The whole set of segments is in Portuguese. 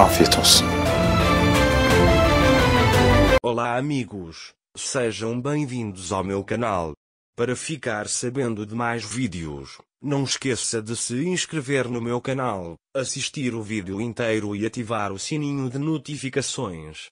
Afiyet olsun. Olá amigos, sejam bem-vindos ao meu canal. Para ficar sabendo de mais vídeos, não esqueça de se inscrever no meu canal, assistir o vídeo inteiro e ativar o sininho de notificações.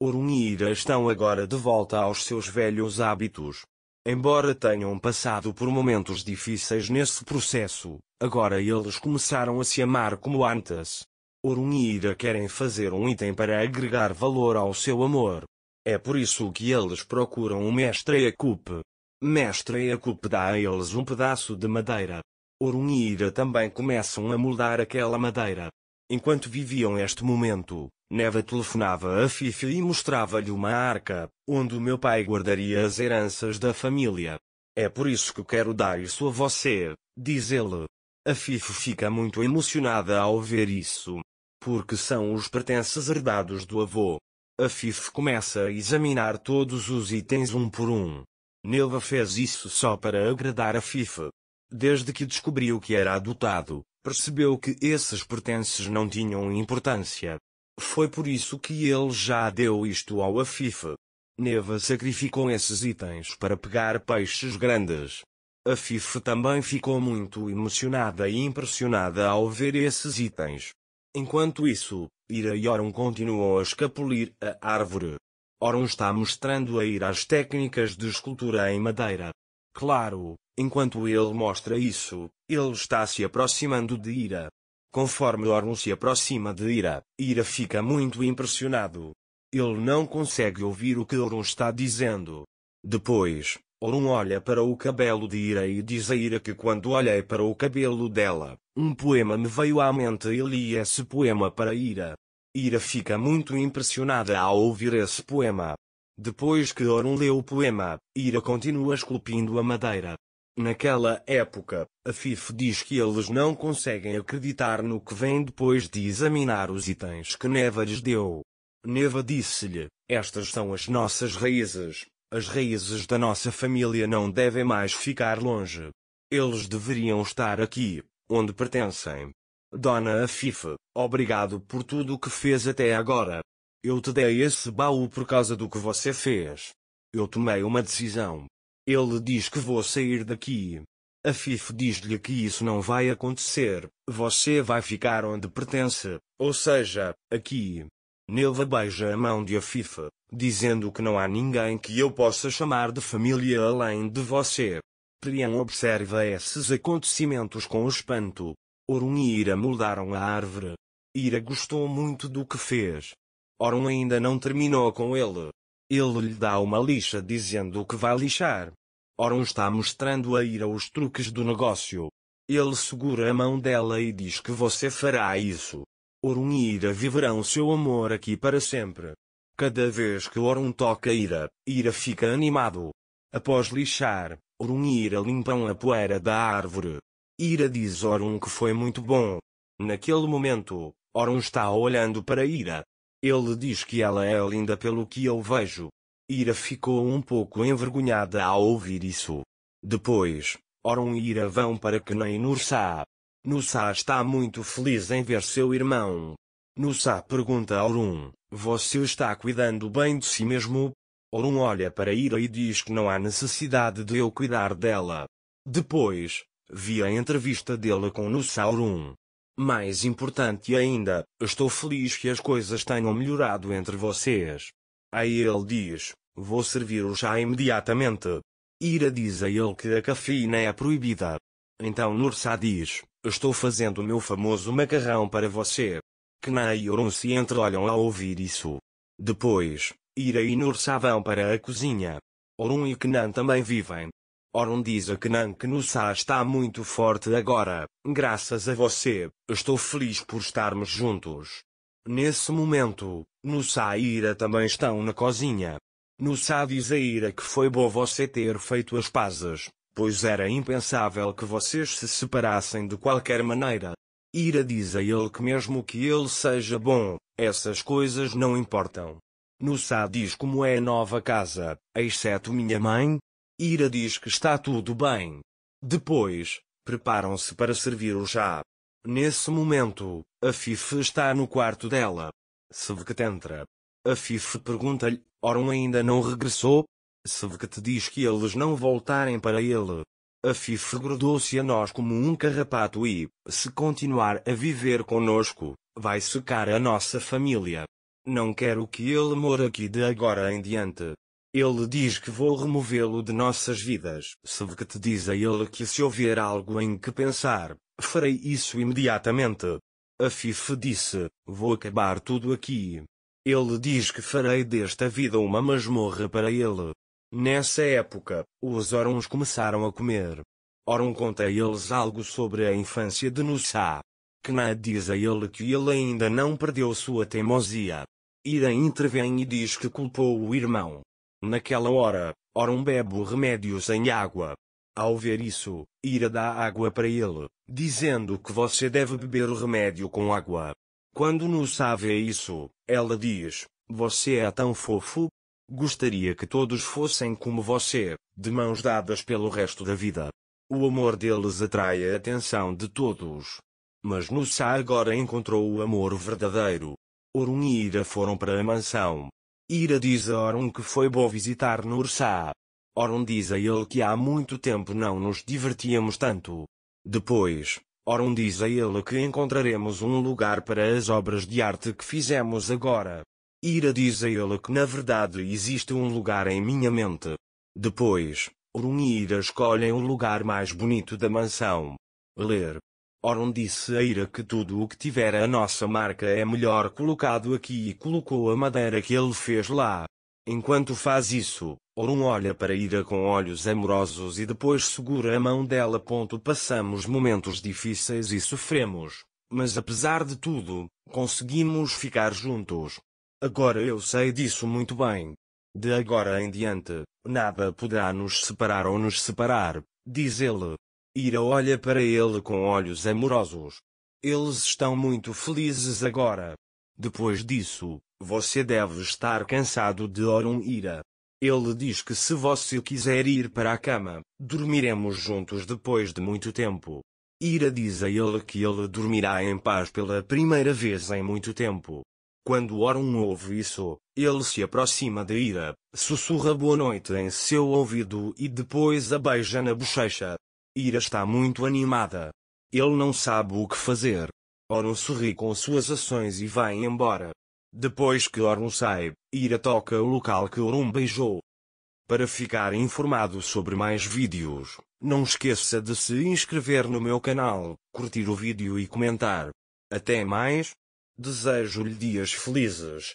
Orunira estão agora de volta aos seus velhos hábitos. Embora tenham passado por momentos difíceis nesse processo, agora eles começaram a se amar como antes. Orun e Ira querem fazer um item para agregar valor ao seu amor. É por isso que eles procuram o Mestre Eacupe. Mestre Eacupe dá a eles um pedaço de madeira. Orun e Ira também começam a moldar aquela madeira. Enquanto viviam este momento, Neva telefonava a Fifi e mostrava-lhe uma arca, onde o meu pai guardaria as heranças da família. É por isso que quero dar isso a você, diz ele. A Fifi fica muito emocionada ao ver isso, porque são os pertences herdados do avô. A FIF começa a examinar todos os itens um por um. Neva fez isso só para agradar a FIFA. Desde que descobriu que era adotado, percebeu que esses pertences não tinham importância. Foi por isso que ele já deu isto ao Afife. Neva sacrificou esses itens para pegar peixes grandes. A também ficou muito emocionada e impressionada ao ver esses itens. Enquanto isso, Ira e Orun continuam a escapulir a árvore. Orun está mostrando a Ira as técnicas de escultura em madeira. Claro, enquanto ele mostra isso, ele está se aproximando de Ira. Conforme Orun se aproxima de Ira, Ira fica muito impressionado. Ele não consegue ouvir o que Orun está dizendo. Depois, Orun olha para o cabelo de Ira e diz a Ira que quando olhei para o cabelo dela, um poema me veio à mente e li esse poema para Ira. Ira fica muito impressionada ao ouvir esse poema. Depois que Orun leu o poema, Ira continua esculpindo a madeira. Naquela época, a FIF diz que eles não conseguem acreditar no que vem depois de examinar os itens que Neva lhes deu. Neva disse-lhe: Estas são as nossas raízes, as raízes da nossa família não devem mais ficar longe. Eles deveriam estar aqui, onde pertencem. Dona Afife, obrigado por tudo o que fez até agora. Eu te dei esse baú por causa do que você fez. Eu tomei uma decisão. Ele diz que vou sair daqui. A diz-lhe que isso não vai acontecer, você vai ficar onde pertence, ou seja, aqui. Neva beija a mão de Afifa, dizendo que não há ninguém que eu possa chamar de família além de você. Priam observa esses acontecimentos com espanto. Orun e Ira moldaram a árvore. Ira gostou muito do que fez. Orun ainda não terminou com ele. Ele lhe dá uma lixa dizendo que vai lixar. Orun está mostrando a Ira os truques do negócio. Ele segura a mão dela e diz que você fará isso. Orun e Ira viverão seu amor aqui para sempre. Cada vez que Orun toca Ira, Ira fica animado. Após lixar, Orun e Ira limpam a poeira da árvore. Ira diz Orun que foi muito bom. Naquele momento, Orun está olhando para Ira. Ele diz que ela é linda pelo que eu vejo. Ira ficou um pouco envergonhada ao ouvir isso. Depois, Orun e Ira vão para Knen Ursa. Nussá está muito feliz em ver seu irmão. Nussá pergunta a Orun, você está cuidando bem de si mesmo? Orun olha para Ira e diz que não há necessidade de eu cuidar dela. Depois, vi a entrevista dele com Nussá Orun. Mais importante ainda, estou feliz que as coisas tenham melhorado entre vocês. Aí ele diz, vou servir o chá imediatamente. Ira diz a ele que a cafeína é proibida. Então Nursa diz, Estou fazendo o meu famoso macarrão para você. Kna e Oron se entreolham ao ouvir isso. Depois, Ira e Nur vão para a cozinha. Orun e Knan também vivem. Orun diz a Knan que Nussá está muito forte agora, graças a você, estou feliz por estarmos juntos. Nesse momento, Nussá e Ira também estão na cozinha. Nussá diz a Ira que foi bom você ter feito as pazes, pois era impensável que vocês se separassem de qualquer maneira. Ira diz a ele que mesmo que ele seja bom, essas coisas não importam. Nussa diz como é a nova casa, exceto minha mãe. Ira diz que está tudo bem. Depois, preparam-se para servir o chá. Nesse momento, a Fif está no quarto dela. Sevket entra. A Fif pergunta-lhe, Oron ainda não regressou? te diz que eles não voltarem para ele. A FIF grudou-se a nós como um carrapato e, se continuar a viver conosco, vai secar a nossa família. Não quero que ele mora aqui de agora em diante. Ele diz que vou removê-lo de nossas vidas. te diz a ele que se houver algo em que pensar, farei isso imediatamente. A FIF disse, vou acabar tudo aqui. Ele diz que farei desta vida uma masmorra para ele. Nessa época, os Orons começaram a comer. Orum conta a eles algo sobre a infância de Nussá. Kna diz a ele que ele ainda não perdeu sua teimosia. Ira intervém e diz que culpou o irmão. Naquela hora, Orum bebe o remédio sem água. Ao ver isso, Ira dá água para ele, dizendo que você deve beber o remédio com água. Quando Nussá vê isso, ela diz, você é tão fofo, Gostaria que todos fossem como você, de mãos dadas pelo resto da vida. O amor deles atrai a atenção de todos. Mas Nussa agora encontrou o amor verdadeiro. Orun e Ira foram para a mansão. Ira diz a Orun que foi bom visitar Nursá. Orun diz a ele que há muito tempo não nos divertíamos tanto. Depois, Orun diz a ele que encontraremos um lugar para as obras de arte que fizemos agora. Ira diz a ele que na verdade existe um lugar em minha mente. Depois, Orun e Ira escolhem o lugar mais bonito da mansão. Ler. Orun disse a Ira que tudo o que tiver a nossa marca é melhor colocado aqui e colocou a madeira que ele fez lá. Enquanto faz isso, Orun olha para Ira com olhos amorosos e depois segura a mão dela. Ponto. Passamos momentos difíceis e sofremos, mas apesar de tudo, conseguimos ficar juntos. Agora eu sei disso muito bem. De agora em diante, nada poderá nos separar ou nos separar, diz ele. Ira olha para ele com olhos amorosos. Eles estão muito felizes agora. Depois disso, você deve estar cansado de Orun Ira. Ele diz que se você quiser ir para a cama, dormiremos juntos depois de muito tempo. Ira diz a ele que ele dormirá em paz pela primeira vez em muito tempo. Quando Orum ouve isso, ele se aproxima de Ira, sussurra boa noite em seu ouvido e depois a beija na bochecha. Ira está muito animada. Ele não sabe o que fazer. Orum sorri com suas ações e vai embora. Depois que Orum sai, Ira toca o local que Orum beijou. Para ficar informado sobre mais vídeos, não esqueça de se inscrever no meu canal, curtir o vídeo e comentar. Até mais! Desejo-lhe dias felizes,